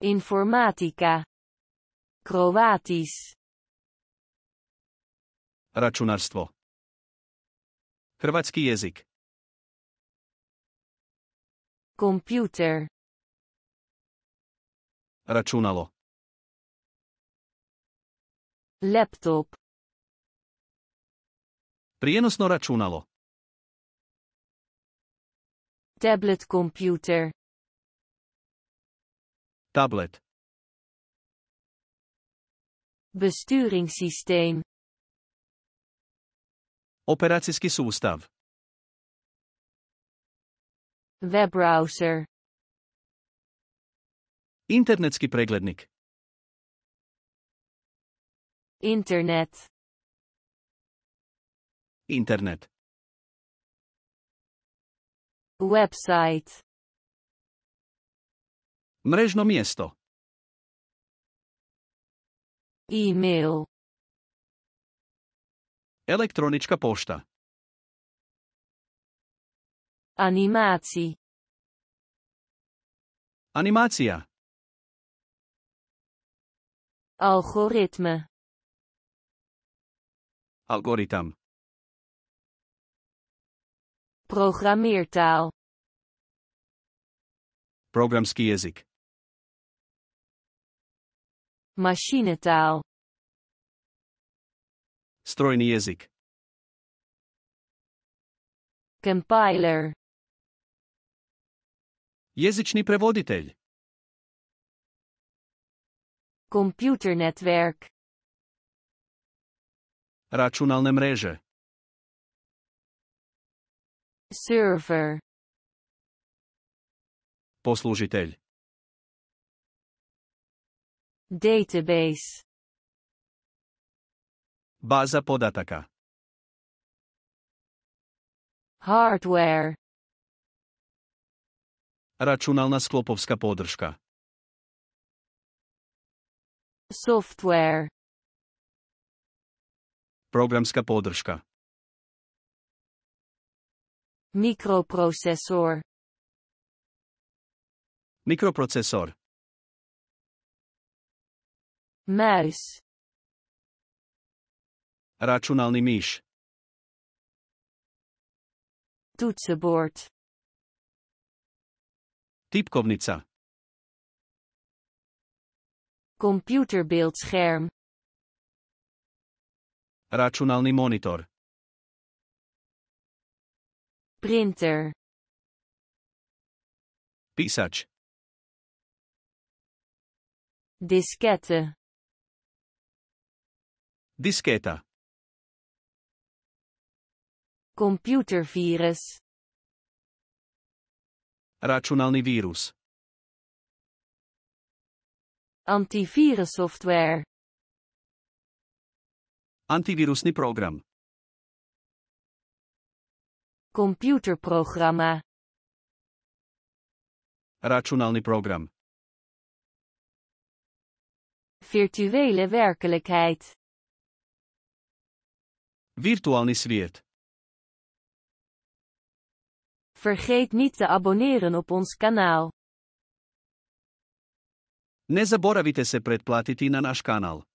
Informatica. Kroatisch. Računarstvo. Hrvatski jezik. Computer. Računalo. Laptop. Prijenosno računalo. Tablet computer tablet besturingssysteem operacijski sustav webbrowser internetski preglednik internet internet website Mrežno miesto. E-mail. Elektronička pošta. Animácii. Animácia. Algoritme. Algoritam Programmeertaal. Programský jazyk. Machinetaal. Strojni jezik. Compiler. Jezični prevoditelj. network Računalne mreže. Server. Poslužitelj. Database. Baza podataka. Hardware. Računalna sklopovska podrška. Software. Programska podrška. Mikroprocesor. Mikroprocesor. muis računalni miš toetsenbord tipkovnica computerbeeldscherm računalni monitor printer pisač diskette Disketa. Computervirus. Računalni virus. Antivirus software. Antivirusni program. Computerprogramma. Računalni program. Virtuele werkelijkheid. Virtualni svijet. Vergeet niet te abonneren op ons kanaal. Ne zaboravite se pretplatiti na naš kanal.